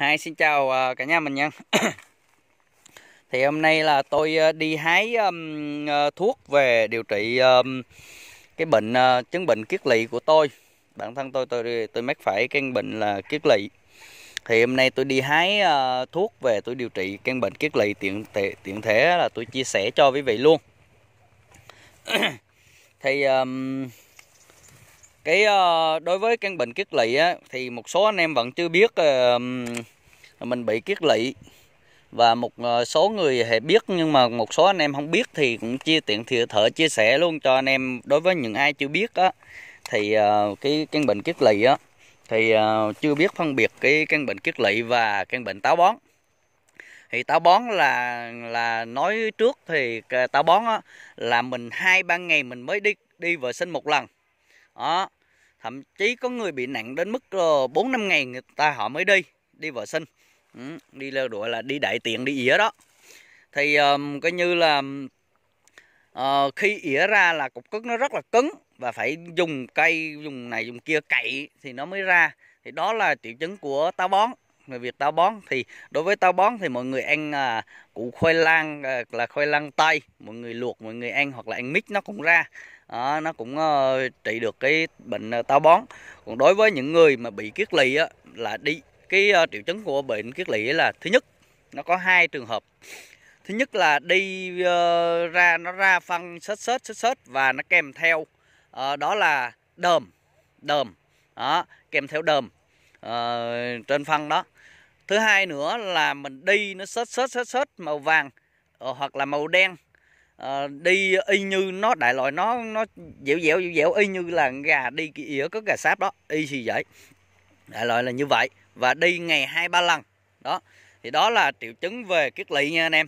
Hai xin chào ờ, cả nhà mình nha Thì hôm nay là tôi ờ, đi hái um, thuốc về điều trị um, cái bệnh uh, chứng bệnh kiết lỵ của tôi Bản thân tôi tôi tôi mắc phải căn bệnh là kiết lỵ Thì hôm nay tôi đi hái uh, thuốc về tôi điều trị căn bệnh kiết lỵ tiện, thể, tiện thể là tôi chia sẻ cho quý vị luôn Thì um, cái ờ, đối với căn bệnh kiết lỵ á, thì một số anh em vẫn chưa biết ờ, mình bị kiết lỵ và một ờ, số người hệ biết nhưng mà một số anh em không biết thì cũng chia tiện thì thợ chia sẻ luôn cho anh em đối với những ai chưa biết á thì cái căn bệnh kiết lỵ á thì chưa biết phân biệt cái căn bệnh kiết lỵ và căn bệnh táo bón thì táo bón là là nói trước thì táo bón á là mình hai ba ngày mình mới đi đi vệ sinh một lần đó thậm chí có người bị nặng đến mức bốn năm ngày người ta họ mới đi đi vệ sinh ừ, đi leo đuổi là đi đại tiện đi ỉa đó thì um, coi như là uh, khi ỉa ra là cục cứng nó rất là cứng và phải dùng cây dùng này dùng kia cậy thì nó mới ra thì đó là triệu chứng của táo bón người Việt táo bón thì đối với táo bón thì mọi người ăn à, củ khoai lang à, là khoai lang tây mọi người luộc mọi người ăn hoặc là ăn mít nó cũng ra đó, nó cũng uh, trị được cái bệnh uh, táo bón còn đối với những người mà bị kiết lỵ á, là đi cái uh, triệu chứng của bệnh kiết lỵ là thứ nhất nó có hai trường hợp thứ nhất là đi uh, ra nó ra phân sết sết sết sết và nó kèm theo uh, đó là đờm đờm đó, kèm theo đờm uh, trên phân đó thứ hai nữa là mình đi nó sết sết sết sết màu vàng uh, hoặc là màu đen à, đi y như nó đại loại nó nó dẻo dẻo dẻo dẻo y như là gà đi ỉa có gà sáp đó y gì vậy đại loại là như vậy và đi ngày hai ba lần đó thì đó là triệu chứng về kiết lỵ nha anh em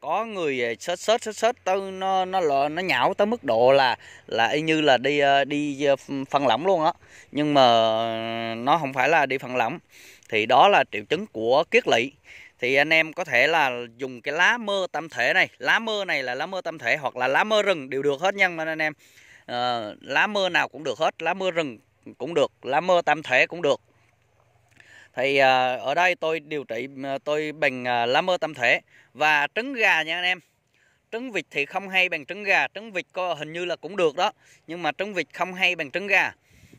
có người ờ, sớt sớt sớt sớt tới nó nó lọ nó nhão tới mức độ là là y như là đi ờ, đi phân lỏng luôn á nhưng mà nó không phải là đi phân lỏng thì đó là triệu chứng của kiết lỵ thì anh em có thể là dùng cái lá mơ tam thể này lá mơ này là lá mơ tam thể hoặc là lá mơ rừng đều được hết nha anh em à, lá mơ nào cũng được hết lá mơ rừng cũng được lá mơ tam thể cũng được thì à, ở đây tôi điều trị ờ, tôi bằng à, lá mơ tam thể và trứng gà nha anh em trứng vịt thì không hay bằng trứng gà trứng vịt có hình như là cũng được đó nhưng mà trứng vịt không hay bằng trứng gà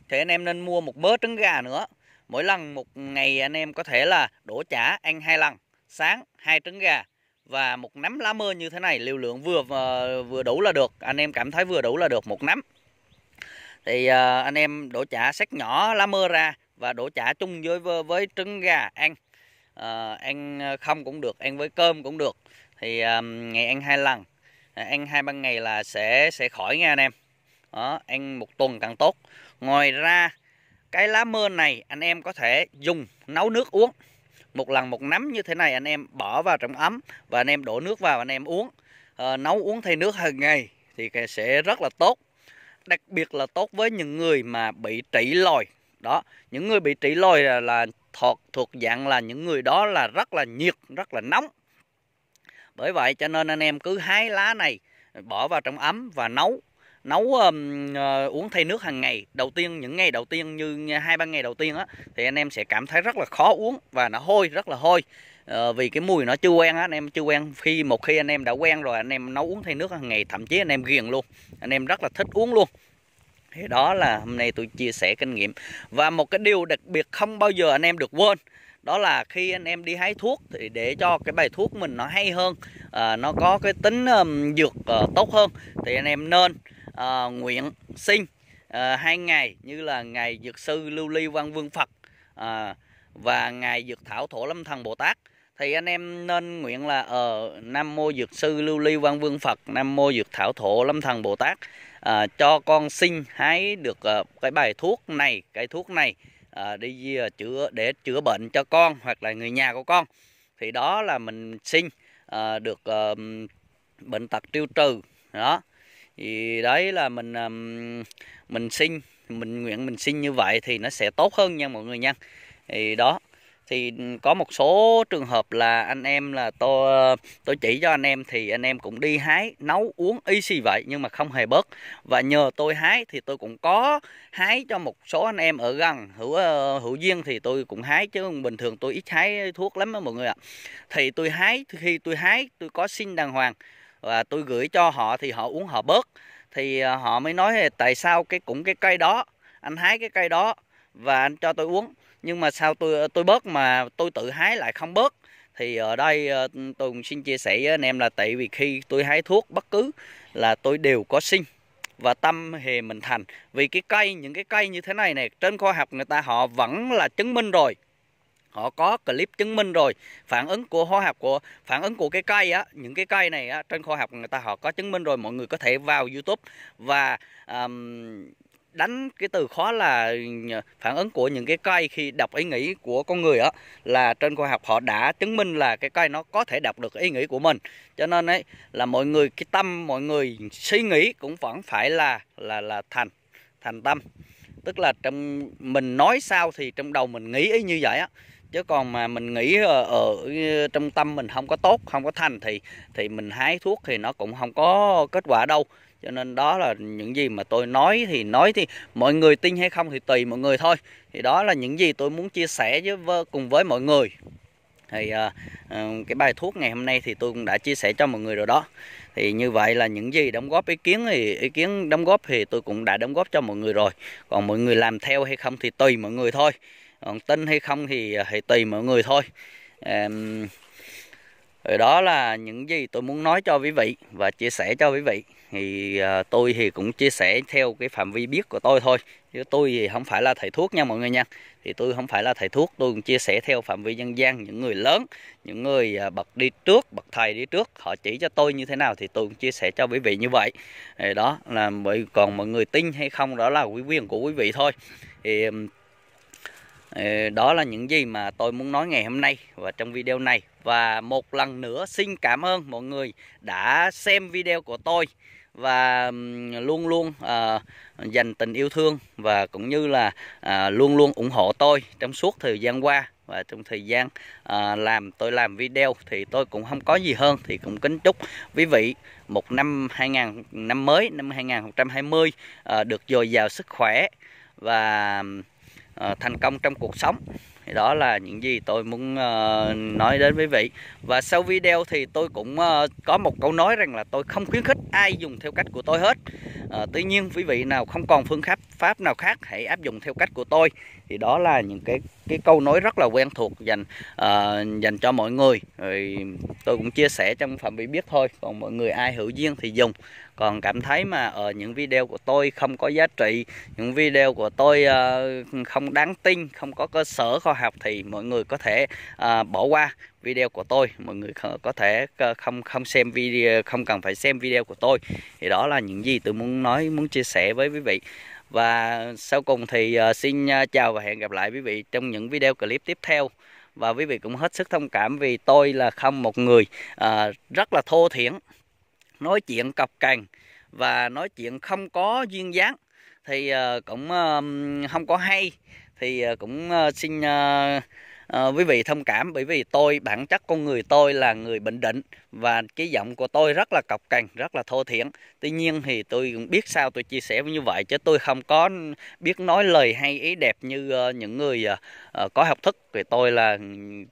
thì anh em nên mua một mớ trứng gà nữa mỗi lần một ngày anh em có thể là đổ chả ăn hai lần sáng, hai trứng gà và một nắm lá mơ như thế này liều lượng vừa ờ, vừa đủ là được anh em cảm thấy vừa đủ là được một nắm thì ờ, anh em đổ chả sách nhỏ lá mơ ra và đổ chả chung với với trứng gà ăn à, ăn không cũng được ăn với cơm cũng được thì à, ngày ăn hai lần à, ăn hai ban ngày là sẽ sẽ khỏi nha anh em đó, ăn một tuần càng tốt ngoài ra cái lá mơ này anh em có thể dùng nấu nước uống một lần một nắm như thế này anh em bỏ vào trong ấm và anh em đổ nước vào anh em uống à, nấu uống thay nước hàng ngày thì sẽ rất là tốt đặc biệt là tốt với những người mà bị trĩ lồi đó những người bị trĩ lồi là, là thuộc thuộc dạng là những người đó là rất là nhiệt rất là nóng bởi vậy cho nên anh em cứ hái lá này bỏ vào trong ấm và nấu nấu um, uh, uống thay nước hàng ngày đầu tiên những ngày đầu tiên như ờ, hai ba ngày đầu tiên á thì anh em sẽ cảm thấy rất là khó uống và nó hôi rất là hôi uh, vì cái mùi nó chưa quen á anh em chưa quen khi một khi anh em đã quen rồi anh em nấu uống thay nước hàng ngày thậm chí anh em ghiền luôn anh em rất là thích uống luôn thì đó là hôm nay tôi chia sẻ kinh nghiệm và một cái điều đặc biệt không bao giờ anh em được quên đó là khi anh em đi hái thuốc thì để cho cái bài thuốc mình nó hay hơn à, nó có cái tính um, dược uh, tốt hơn thì anh em nên à, nguyện sinh à, hai ngày như là ngày dược sư lưu ly văn vương phật à, và ngày dược thảo thổ lâm thần bồ tát thì anh em nên nguyện là ở uh, nam mô dược sư lưu ly văn vương phật nam mô dược thảo thổ lâm thần bồ tát uh, cho con sinh hái được uh, cái bài thuốc này cái thuốc này uh, đi uh, chữa để chữa bệnh cho con hoặc là người nhà của con thì đó là mình sinh uh, được uh, bệnh tật tiêu trừ đó thì đấy là mình mình xin mình nguyện mình xin như vậy thì nó sẽ tốt hơn nha mọi người nha thì đó thì có một số trường hợp là anh em là tôi tôi chỉ cho anh em thì anh em cũng đi hái nấu uống y xì vậy nhưng mà không hề bớt và nhờ tôi hái thì tôi cũng có hái cho một số anh em ở gần hữu ờ, hữu duyên thì tôi cũng hái chứ bình thường tôi ít hái thuốc lắm đó mọi người ạ thì tôi hái khi tôi hái tôi có xin đàng hoàng và tôi gửi cho họ thì họ uống họ bớt thì à, họ mới nói tại sao cái cũng cái cây đó anh hái cái cây đó và anh cho tôi uống nhưng mà sao tôi tôi bớt mà tôi tự hái lại không bớt thì ở đây à, tôi xin chia sẻ với anh em là tại vì khi tôi hái thuốc bất cứ là tôi đều có sinh và tâm hề mình thành vì cái cây những cái cây như thế này này trên khoa học người ta họ vẫn là chứng minh rồi họ có clip chứng minh rồi phản ứng của hóa học của phản ứng của cái cây á những cái cây này á, trên khoa học người ta họ có chứng minh rồi mọi người có thể vào youtube và um, đánh cái từ khó là phản ứng của những cái cây khi đọc ý nghĩ của con người á là trên khoa học họ đã chứng minh là cái cây nó có thể đọc được ý nghĩ của mình cho nên ấy là mọi người cái tâm mọi người suy nghĩ cũng vẫn phải là là là thành thành tâm tức là trong mình nói sao thì trong đầu mình nghĩ ý như vậy á chứ còn mà mình nghĩ ở, ở ờ, trong tâm mình không có tốt không có thành thì thì mình hái thuốc thì nó cũng không có kết quả đâu cho nên đó là những gì mà tôi nói thì nói thì mọi người tin hay không thì tùy mọi người thôi thì đó là những gì tôi muốn chia sẻ với cùng với mọi người thì uh, cái bài thuốc ngày hôm nay thì tôi cũng đã chia sẻ cho mọi người rồi đó thì như vậy là những gì đóng góp ý kiến thì ý kiến đóng góp thì tôi cũng đã đóng góp cho mọi người rồi còn mọi người làm theo hay không thì tùy mọi người thôi còn ờ, tin hay không thì ờ, hãy tùy mọi người thôi um, rồi đó là những gì tôi muốn nói cho quý vị và chia sẻ cho quý vị thì uh, tôi thì cũng chia sẻ theo cái phạm vi biết của tôi thôi chứ tôi thì không phải là thầy thuốc nha mọi người nha thì tôi không phải là thầy thuốc tôi cũng chia sẻ theo phạm vi dân gian những người lớn những người uh, bậc đi trước bậc thầy đi trước họ chỉ cho tôi như thế nào thì tôi cũng chia sẻ cho quý vị như vậy thì đó là còn mọi người tin hay không đó là quý quyền của quý vị thôi thì Ờ, đó là những gì mà tôi muốn nói ngày hôm nay và trong video này và một lần nữa xin cảm ơn mọi người đã xem video của tôi và luôn luôn à, dành tình yêu thương và cũng như là à, luôn luôn ủng hộ tôi trong suốt thời gian qua và trong thời gian à, làm tôi làm video thì tôi cũng không có gì hơn thì cũng kính chúc quý vị một năm 2000 năm mới năm 2020 à, được dồi dào sức khỏe và Ờ, thành công trong cuộc sống thì đó là những gì tôi muốn ờ, nói đến quý vị và sau video thì tôi cũng ờ, có một câu nói rằng là tôi không khuyến khích ai dùng theo cách của tôi hết tuy nhiên quý vị nào không còn phương pháp pháp nào khác hãy áp dụng theo cách của tôi thì đó là những cái cái câu nói rất là quen thuộc dành uh, dành cho mọi người rồi tôi cũng chia sẻ trong phạm vi biết thôi còn mọi người ai hữu duyên thì dùng còn cảm thấy mà ở những video của tôi không có giá trị những video của tôi uh, không đáng tin không có cơ sở khoa học thì mọi người có thể uh, bỏ qua video của tôi mọi người có thể không không xem video không cần phải xem video của tôi thì đó là những gì tôi muốn nói muốn chia sẻ với quý vị và sau cùng thì ờ, xin ờ, chào và hẹn gặp lại quý vị trong những video clip tiếp theo và quý vị cũng hết sức thông cảm vì tôi là không một người ờ, rất là thô thiển nói chuyện cọc cằn và nói chuyện không có duyên dáng thì cũng không có hay thì cũng xin Ờ, quý vị thông cảm bởi vì tôi bản chất con người tôi là người bình định và cái giọng của tôi rất là cọc cằn rất là thô thiển tuy nhiên thì tôi cũng biết sao tôi chia sẻ như vậy chứ tôi không có biết nói lời hay ý đẹp như uh, những người uh, có học thức thì tôi là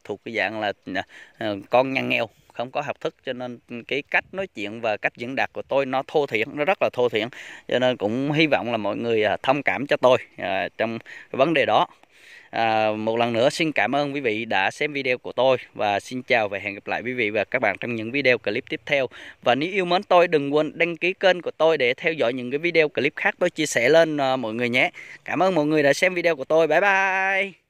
thuộc cái dạng là uh, con nhăn nghèo không có học thức cho nên cái cách nói chuyện và cách diễn đạt của tôi nó thô thiển nó rất là thô thiển cho nên cũng hy vọng là mọi người à, thông cảm cho tôi à, trong vấn đề đó À, một lần nữa xin cảm ơn quý vị đã xem video của tôi và xin chào và hẹn gặp lại quý vị và các bạn trong những video clip tiếp theo. Và nếu yêu mến tôi đừng quên đăng ký kênh của tôi để theo dõi những cái video clip khác tôi chia sẻ lên à, mọi người nhé. Cảm ơn mọi người đã xem video của tôi. Bye bye.